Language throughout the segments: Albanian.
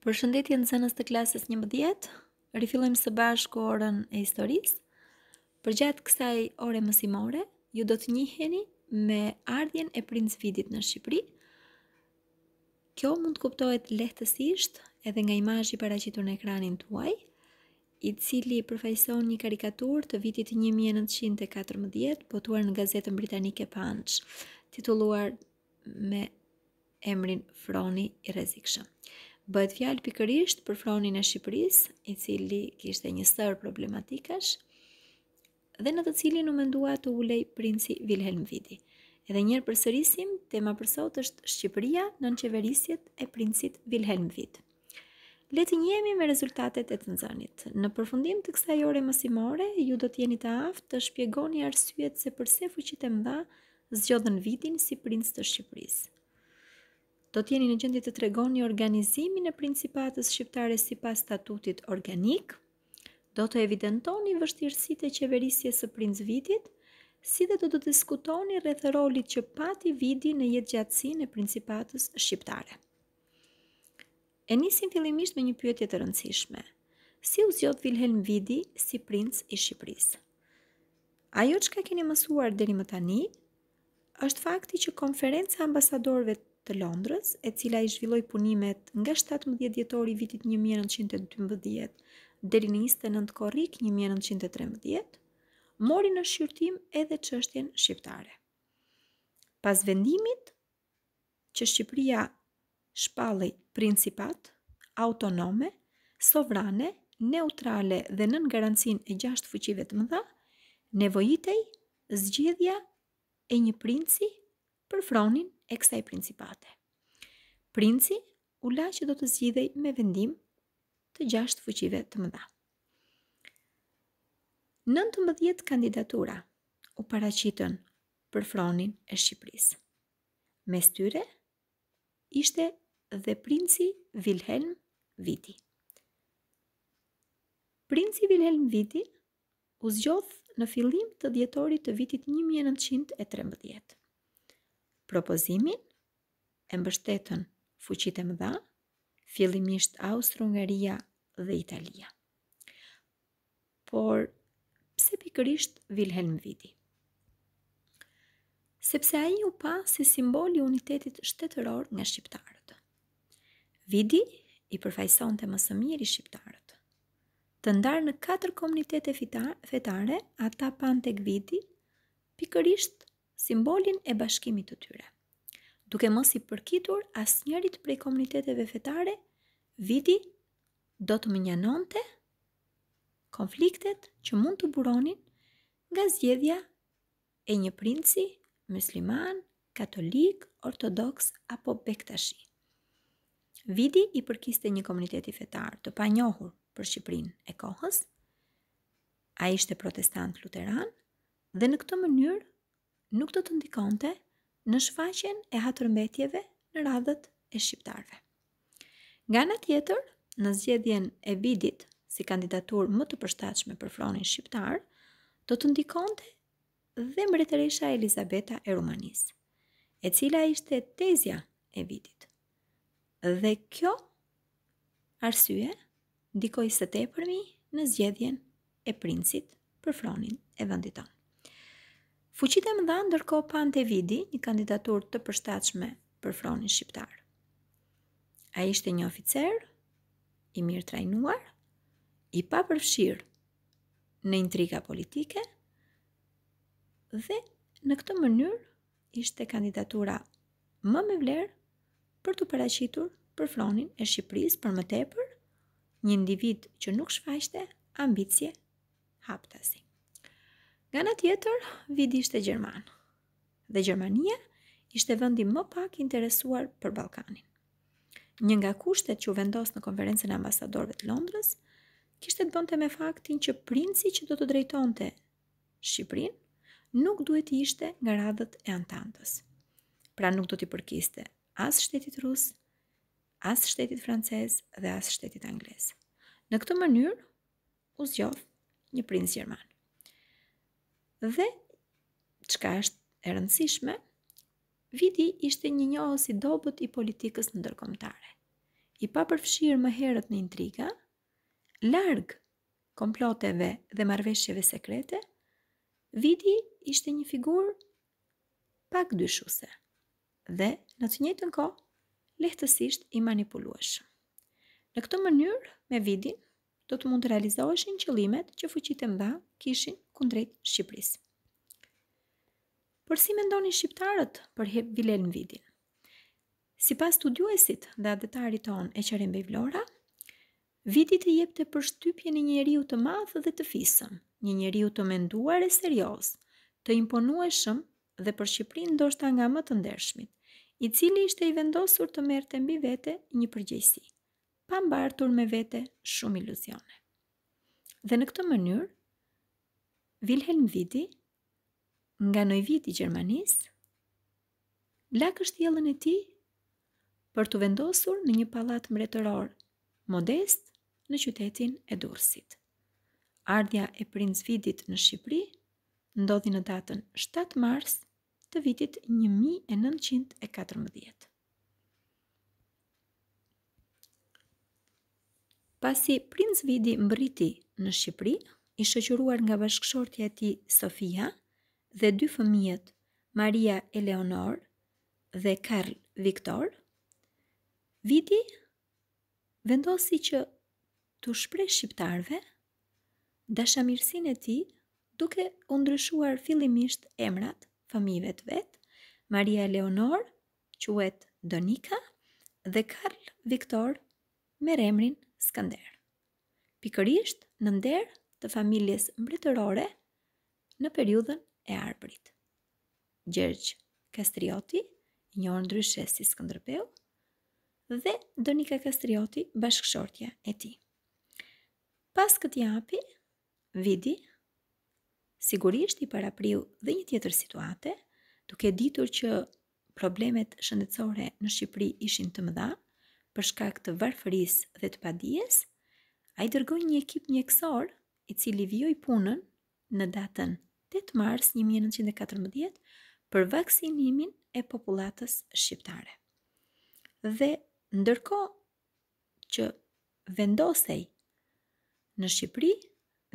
Për shëndetje në zënës të klasës 11, rifillojmë së bashku orën e historisë. Për gjatë kësaj ore mësimore, ju do të njiheni me ardhjen e princë vidit në Shqipëri. Kjo mund të kuptohet lehtësisht edhe nga imajë i paracitur në ekranin tuaj, i cili përfajson një karikatur të vitit 1914, botuar në gazetën britanike Punch, tituluar me emrin Froni i rezikshëm. Bëhet fjalë pikërisht për fronin e Shqipërisë, i cili kishte një sër problematikash, dhe në të cilin u mendua të ulej princi Wilhelm Vidi. Edhe njëherë përsërisim, tema për sot është Shqipëria nën qeverisjet e princit Wilhelm Vid. Le të me rezultatet e të nxënit. Në përfundim të kësaj ore mësimore, ju do të jeni të aftë të shpjegoni arsyet se përse fuqitë e mëdha zgjodhën vitin si princ të Shqipërisë do t'jeni në gjendje të tregoni organizimin e principatës shqiptare si pas statutit organik, do të evidentoni vështirësit e qeverisje së princë vitit, si dhe do të diskutoni rreth rolit që pati vidi në jetë gjatësi në principatës shqiptare. E nisim fillimisht me një pyetje të rëndësishme. Si u zjot Vilhelm Vidi si princ i Shqipërisë? Ajo që ka keni mësuar deri më tani është fakti që konferenca ambasadorëve të Londrës, e cila i zhvilloi punimet nga 17 dhjetori vitit 1912 deri në 29 korrik 1913, mori në shqyrtim edhe çështjen shqiptare. Pas vendimit që Shqipëria shpallej principat autonome, sovrane, neutrale dhe nën garancin e gjashtë fuqive të mëdha, nevojitej zgjidhja e një princi për fronin e kësaj principate. Princi u la që do të zgjidhej me vendim të gjashtë fuqive të mëdha. 19 kandidatura u paracitën për fronin e Shqipërisë. Mes tyre ishte dhe princi Wilhelm Viti. Princi Wilhelm Viti u zgjodh në fillim të dhjetorit të vitit 1913 propozimin, e mbështetën fuqit e mëdha, fillimisht Austro-Hungaria dhe Italia. Por, pse pikërisht Wilhelm Vidi? Sepse a i u pa si simboli unitetit shtetëror nga Shqiptarët. Vidi i përfajson të mësë mirë i Shqiptarët. Të ndarë në katër komunitete fetare, ata pan të gviti, pikërisht simbolin e bashkimit të tyre. Duke mos i përkitur as njërit prej komuniteteve fetare, viti do të më njanonte konfliktet që mund të buronin nga zjedhja e një princi, musliman, katolik, ortodoks apo bektashi. Vidi i përkiste një komuniteti fetar të panjohur për Shqiprin e kohës, a ishte protestant luteran, dhe në këtë mënyrë nuk do të ndikonte në shfaqjen e hatërmbetjeve në radhët e shqiptarëve. Nga ana tjetër, në zgjedhjen e Bidit si kandidatur më të përshtatshme për fronin shqiptar, do të ndikonte dhe mbretëresha Elizabeta e Rumanisë, e cila ishte tezja e vitit. Dhe kjo arsye ndikoi së tepërmi në zgjedhjen e princit për fronin e vendit tonë. Fuqit e më dha ndërko Pante Vidi, një kandidatur të përstachme për fronin shqiptar. A ishte një oficer, i mirë trajnuar, i pa përfshirë në intriga politike, dhe në këtë mënyrë ishte kandidatura më me vlerë për të përraqitur për fronin e Shqipëris për më tepër, një individ që nuk shfaqte ambicje haptasin. Nga në tjetër, vidi ishte Gjerman. Dhe Gjermania ishte vendi më pak interesuar për Balkanin. Një nga kushtet që u vendos në konferencën e ambasadorëve të Londrës, kishte të bënte me faktin që princi që do të drejtonte Shqiprin, nuk duhet të ishte nga radhët e Antantës. Pra nuk do t'i përkiste as shtetit rus, as shtetit francez dhe as shtetit anglez. Në këtë mënyrë, u zgjodh një princ gjerman. Dhe, qka është e rëndësishme, viti ishte një njohë si dobut i politikës në dërkomtare. I pa përfshirë më herët në intriga, largë komploteve dhe marveshjeve sekrete, viti ishte një figur pak dyshuse dhe në të njëtën ko lehtësisht i manipulueshë. Në këtë mënyrë, me vidin, do të mund të realizoheshin qëllimet që fuqitë mëdha kishin kundrejt Shqipërisë. Por si mendonin shqiptarët për Vilelm Vidin? Si pas studuesit dhe adetarit ton e qërem bevlora, vidit e jep të përshtypje një njeriu të madhë dhe të fisëm, një njeriu të menduar e serios, të imponueshëm dhe për Shqipërinë ndoshta nga më të ndershmit, i cili ishte i vendosur të merte mbi vete një përgjegjësi pa mbartur me vete shumë iluzione. Dhe në këtë mënyr, Wilhelm Vidi, nga noj viti Gjermanis, lak është jelën e ti për të vendosur në një palat mretëror, modest në qytetin e Dursit. Ardhja e princ vidit në Shqipri, ndodhi në datën 7 mars të vitit 1914. pasi princ Vidi mbriti në Shqipëri, i shëqyruar nga bashkëshortja ti Sofia dhe dy fëmijët Maria Eleonor dhe Karl Viktor, Vidi vendosi që të shprej shqiptarve dashamirësin e ti duke undryshuar ndryshuar fillimisht emrat fëmijëve të vet, Maria Eleonor quhet Donika dhe Karl Viktor me emrin Skander. Pikërisht në nder të familjes mbretërore në periudhën e Arbrit. Gjergj Kastrioti, i njohur ndryshe si Skënderbeu, dhe Donika Kastrioti, bashkëshortja e tij. Pas këtij japi, Vidi sigurisht i parapriu dhe një tjetër situate, duke ditur që problemet shëndetësore në Shqipëri ishin të mëdha, për shkak të varfërisë dhe të padijes, ai dërgoi një ekip mjekësor, i cili vjoj punën në datën 8 mars 1914 për vaksinimin e popullatës shqiptare. Dhe ndërkohë që vendosej në Shqipëri,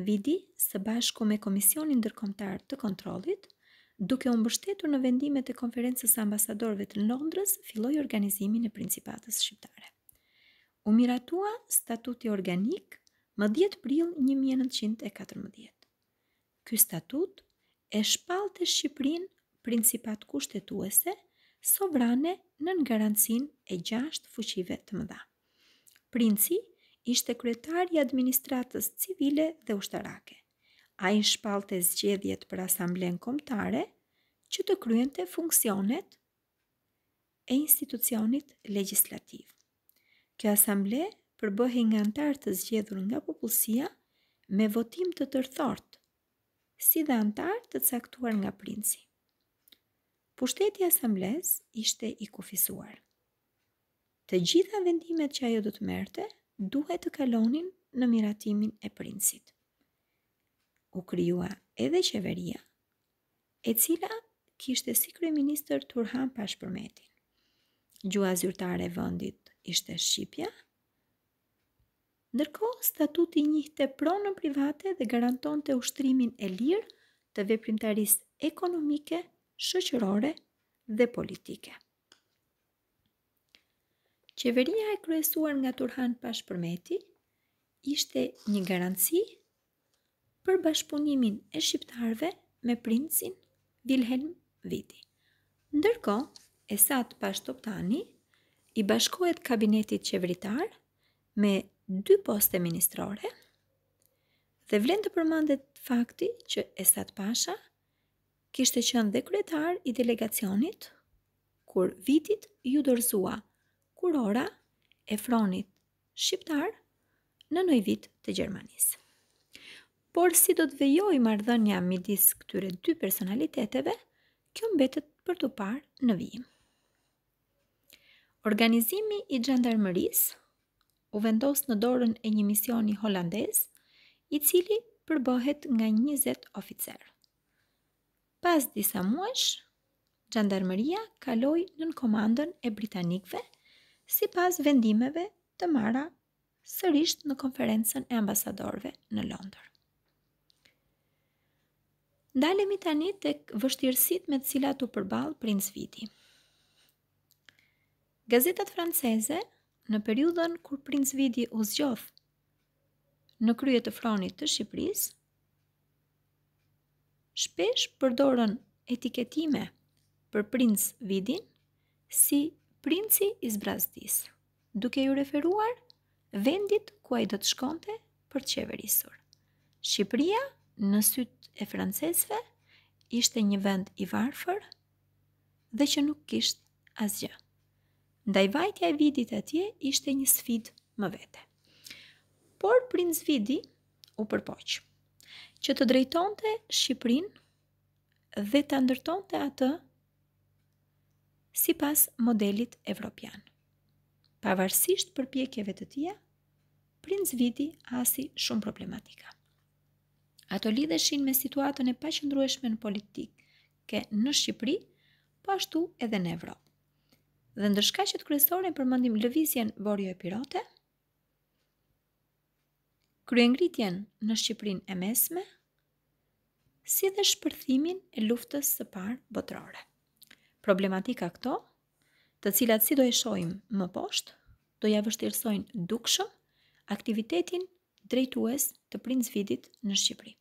Vidi së bashku me Komisionin Ndërkombëtar të Kontrollit, duke u mbështetur në vendimet e konferencës së ambasadorëve të Londrës, filloi organizimin e Principatës Shqiptare u miratua statuti organik më 10 pril 1914. Ky statut e shpal të Shqiprin principat kushtetuese sovrane në në garancin e gjasht fuqive të mëda. Princi ishte kryetari i administratës civile dhe ushtarake. A i shpal të zgjedhjet për asamblen komtare që të kryente funksionet e institucionit legislativ. Kjo asamble përbëhe nga antarë të zgjedhur nga popullësia me votim të tërthort, si dhe antarë të caktuar nga princi. Pushteti asambles ishte i kufisuar. Të gjitha vendimet që ajo do të merte, duhet të kalonin në miratimin e princit. U kryua edhe qeveria, e cila kishte si kreministër Turhan Pashpërmetin. Gjua zyrtare vëndit ishte Shqipja, ndërko statuti njihte pronën private dhe garanton të ushtrimin e lirë të veprimtaris ekonomike, shëqërore dhe politike. Qeveria e kryesuar nga Turhan Pash Përmeti ishte një garanci për bashkëpunimin e shqiptarve me princin Wilhelm Viti. Ndërko, Esat Pash Toptani – i bashkohet kabinetit qeveritar me dy poste ministrore dhe vlen të përmendet fakti që Esat Pasha kishte qenë dhe kryetar i delegacionit kur vitit ju dorzua kurora e fronit shqiptar në një vit të Gjermanisë. Por si do të vejoj mardhënja midis këtyre dy personaliteteve, kjo mbetet për të parë në vijim. Organizimi i gjendarmërisë u vendos në dorën e një misioni holandez, i cili përbohet nga 20 oficer. Pas disa muesh, gjendarmëria kaloi në komandën e britanikve, si pas vendimeve të mara sërisht në konferencën e ambasadorve në Londër. Ndalemi tani të vështirësit me cilat u përbalë prins Viti. Prince Viti. Gazetat franceze, në periudën kur princ Vidi u zgjodh në krye të fronit të Shqipërisë, shpesh përdorën etiketime për princ Vidin si princi i zbrazdis, duke ju referuar vendit ku ai do të shkonte për të qeverisur. Shqipëria në sytë e francezëve ishte një vend i varfër dhe që nuk kishte asgjë ndaj vajtja e vidit atje ishte një sfid më vete. Por princ vidi u përpoq që të drejtonte Shqiprin dhe të ndërtonte atë si pas modelit evropian. Pavarësisht për pjekjeve të tia, princ vidi asi shumë problematika. Ato lidheshin me situatën e pashëndrueshme në politikë, ke në Shqipëri, pashtu po edhe në Evropë dhe ndërshka që të kryesore për mëndim lëvizjen borjo e pirote, kryengritjen në Shqiprin e mesme, si dhe shpërthimin e luftës së parë botërore. Problematika këto, të cilat si do e shohim më poshtë, do ja vështirësojnë dukshëm aktivitetin drejtues të prinsvidit në Shqiprin.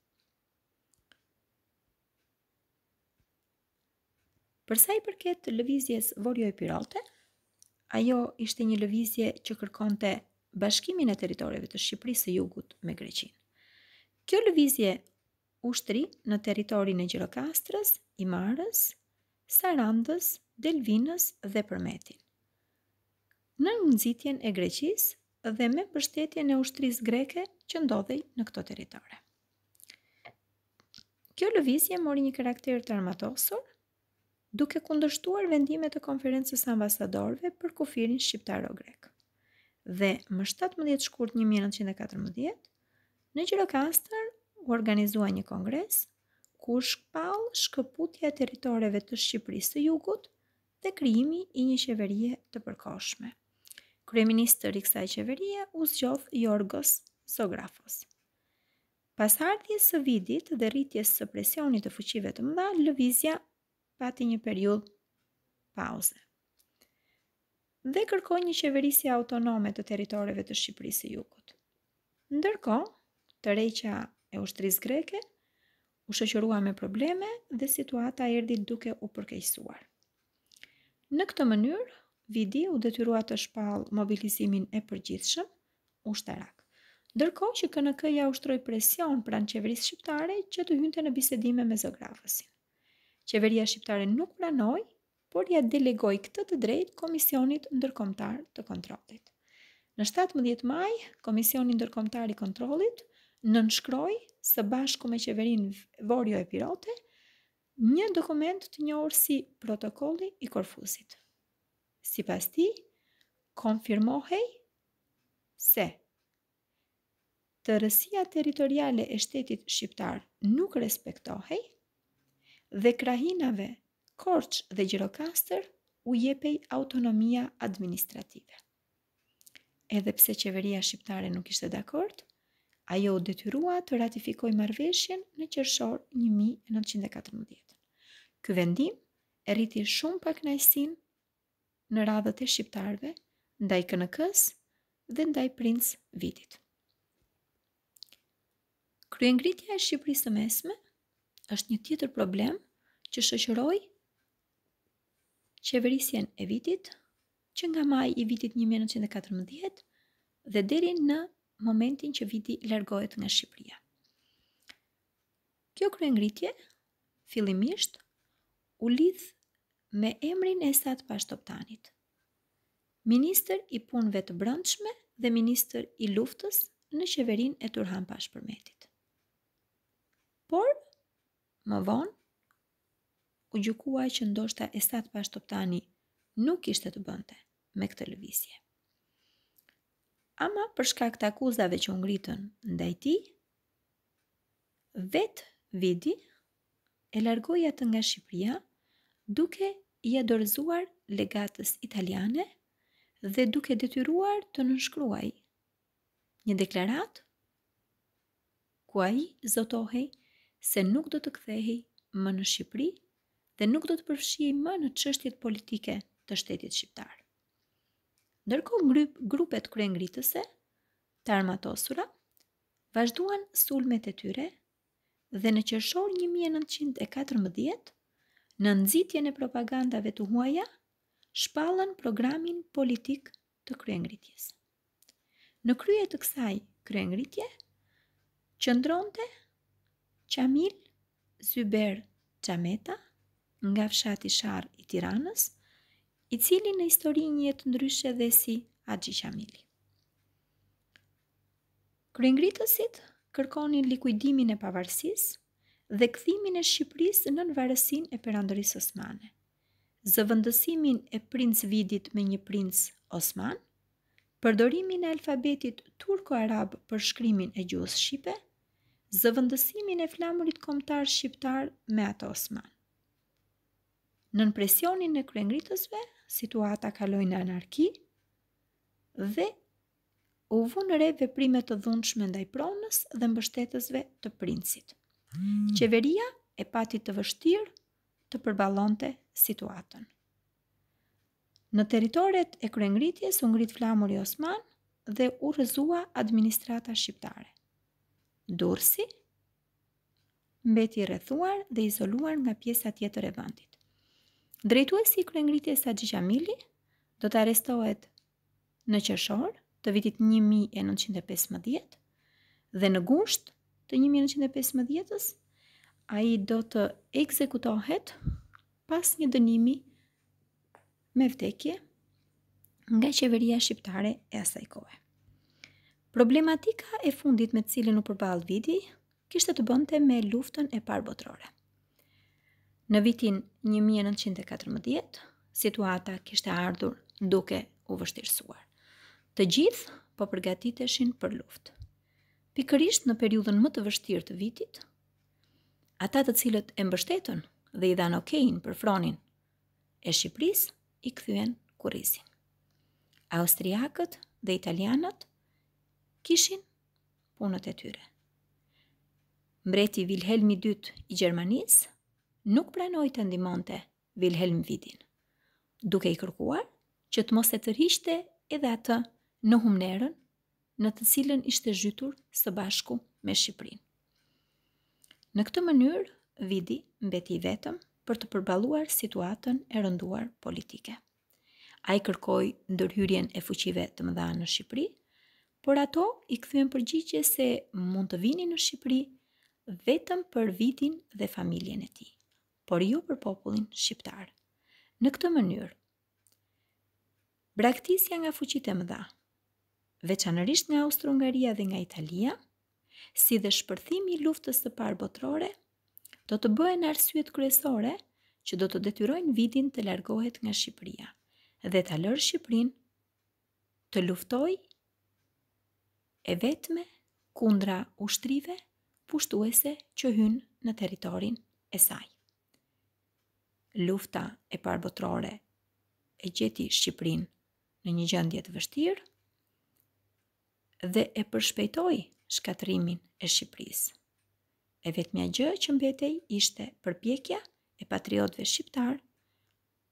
Përsa i përket lëvizjes Vorjoj Pirote, ajo ishte një lëvizje që kërkonte bashkimin e teritoreve të Shqipërisë së Jugut me Greqinë. Kjo lëvizje ushtri në territorin e Gjirokastrës, Imarës, Sarandës, Delvinës dhe Përmetin. Në nëzitjen e Greqis dhe me pështetjen e ushtris greke që ndodhej në këto teritore. Kjo lëvizje mori një karakter të armatosur duke kundështuar vendimet e konferencës ambasadorve për kufirin shqiptaro-grek. Dhe më 17 shkurt 1914, në Gjirokastër u organizua një kongres ku shkpal shkëputja e territoreve të Shqipërisë së Jugut dhe krijimi i një qeverie të përkohshme. Kryeministër i kësaj qeverie u zgjodh Jorgos Zografos. Pas hartjes së vidit dhe rritjes së presionit të fuqive të mëdha, lëvizja pati një periud pauze. Dhe kërkoj një qeverisje autonome të teritoreve të Shqipërisë e Jugut. Ndërko, të reqa e ushtris greke, u shëqërua me probleme dhe situata erdi duke u përkejsuar. Në këtë mënyrë, Vidi u detyrua të shpallë mobilizimin e përgjithshëm ushtarak. Ndërkohë që KNK ja ushtroi presion pranë qeverisë shqiptare që të hynte në bisedime me zografësin. Qeveria shqiptare nuk pranoi, por ja delegoi këtë të drejtë Komisionit Ndërkombëtar të Kontrollit. Në 17 maj, Komisioni Ndërkombëtar i Kontrollit nënshkroi së bashku me qeverinë Vorjo e Pirote një dokument të njohur si Protokolli i Korfusit. Sipas tij, konfirmohej se të rësia teritoriale e shtetit shqiptar nuk respektohej, dhe krahinave Korç dhe Gjirokastër u jepej autonomia administrative. Edhe pse qeveria shqiptare nuk ishte dakord, ajo u detyrua të ratifikoj marveshjen në qërshor 1914. Ky vendim e rriti shumë pak najsin në radhët e shqiptarve, ndaj kënëkës dhe ndaj princ vitit. Kryengritja e Shqipërisë mesme është një tjetër problem që shëqëroj qeverisjen e vitit që nga maj i vitit 1914 dhe deri në momentin që viti largohet nga Shqipëria. Kjo krye ngritje, fillimisht, u lidh me emrin e satë Pashtoptanit, minister i punëve të brëndshme dhe minister i luftës në qeverin e Turhan Pashpërmetit. Më vonë, u gjukuaj që ndoshta e satë pa shtoptani nuk ishte të bënte me këtë lëvisje. Ama përshka këta akuzave që ngritën ndaj vetë vidi e largoja të nga Shqipëria duke i adorëzuar legatës italiane dhe duke detyruar të nënshkruaj një deklarat ku a i zotohej se nuk do të kthehi më në Shqipëri dhe nuk do të përfshihej më në çështjet politike të shtetit shqiptar. Ndërkohë grup, grupet kryengritëse të armatosura vazhduan sulmet e tyre dhe në qershor 1914 Në nxitjen e propagandave të huaja, shpallën programin politik të kryengritjes. Në krye të kësaj kryengritje, qëndronte Qamil Zyber Qameta, nga fshati shar i tiranës, i cili në histori një jetë ndryshe dhe si Agji Qamili. Kërëngritësit kërkoni likuidimin e pavarsis dhe këthimin e Shqipëris në nënvarësin e perandëris Osmane, zëvëndësimin e princ vidit me një princ Osman, përdorimin e alfabetit turko-arab për shkrymin e gjuhës Shqipe, zëvëndësimin e flamurit komtar shqiptar me ato osman. Nën presionin e kryengritësve, situata kaloi në anarki dhe u vënë re veprime të dhunshme ndaj pronës dhe mbështetësve të princit. Hmm. Qeveria e pati të vështirë të përballonte situatën. Në territoret e kryengritjes u ngrit flamuri osman dhe u rrëzua administrata shqiptare dursi, mbeti rrethuar dhe izoluar nga pjesa tjetër e vendit. Drejtuesi i e sa Xhixhamili do të arrestohet në qershor të vitit 1915 dhe në gusht të 1915 a ai do të ekzekutohet pas një dënimi me vdekje nga qeveria shqiptare e asaj Problematika e fundit me cilin u përball viti kishte të bënte me luftën e parë botërore. Në vitin 1914, situata kishte ardhur duke u vështirësuar. Të gjithë po përgatiteshin për luftë. Pikërisht në periudhën më të vështirë të vitit, ata të cilët e mbështetën dhe i dhanë okein për fronin e Shqipërisë i kthyen kurrizin. Austriakët dhe italianët kishin punët e tyre. Mbreti Wilhelm II i Gjermanis nuk pranoj të ndimonte Wilhelm Vidin, duke i kërkuar që të mos e tërhishte edhe atë në humnerën në të cilën ishte zhytur së bashku me Shqiprin. Në këtë mënyrë, Vidi mbeti i vetëm për të përbaluar situatën e rënduar politike. A i kërkoj ndërhyrjen e fuqive të mëdha në Shqipëri, por ato i këthujem përgjigje se mund të vini në Shqipëri vetëm për vitin dhe familjen e ti, por ju jo për popullin Shqiptar. Në këtë mënyr, braktisja nga fuqit e mëdha, veçanërisht nga Austro-Ungaria dhe nga Italia, si dhe shpërthimi i luftës të parë botrore, do të bëhen arsyet kryesore që do të detyrojnë vitin të largohet nga Shqipëria dhe të lërë Shqipërin të luftoj e vetme kundra ushtrive pushtuese që hynë në teritorin e saj. Lufta e parbotrore e gjeti Shqiprin në një gjëndje të vështirë dhe e përshpejtoj shkatrimin e Shqipris. E vetëmja gjë që mbetej ishte përpjekja e patriotve shqiptar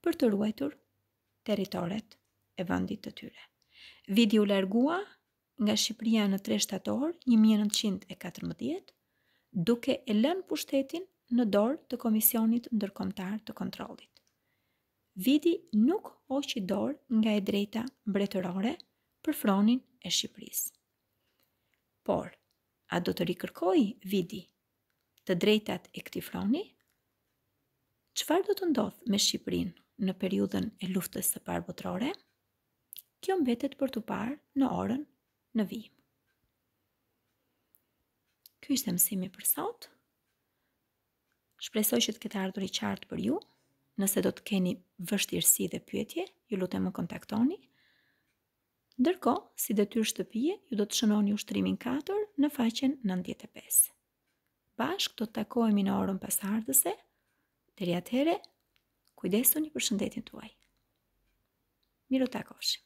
për të ruajtur teritoret e vëndit të tyre. Video lërgua nga Shqipëria në 3 shtator 1914, duke e lën pushtetin në dorë të Komisionit Ndërkomtar të Kontrollit. Vidi nuk hoqi dorë nga e drejta mbretërore për fronin e Shqipërisë. Por, a do të rikërkoj Vidi të drejtat e këti froni? Qëfar do të ndodh me Shqipërin në periudën e luftës së parë botërore? Kjo mbetet për të parë në orën në vijim. Ky ishte mësimi për sot. Shpresoj që të ketë ardhur i qartë për ju. Nëse do të keni vështirësi dhe pyetje, ju lutem më kontaktoni. Ndërkohë, si detyrë shtëpie, ju do të shënoni ushtrimin 4 në faqen 95. Bashk do të takohemi në orën pasardhëse. Deri atëherë, kujdesuni për shëndetin tuaj. Miru takoshi.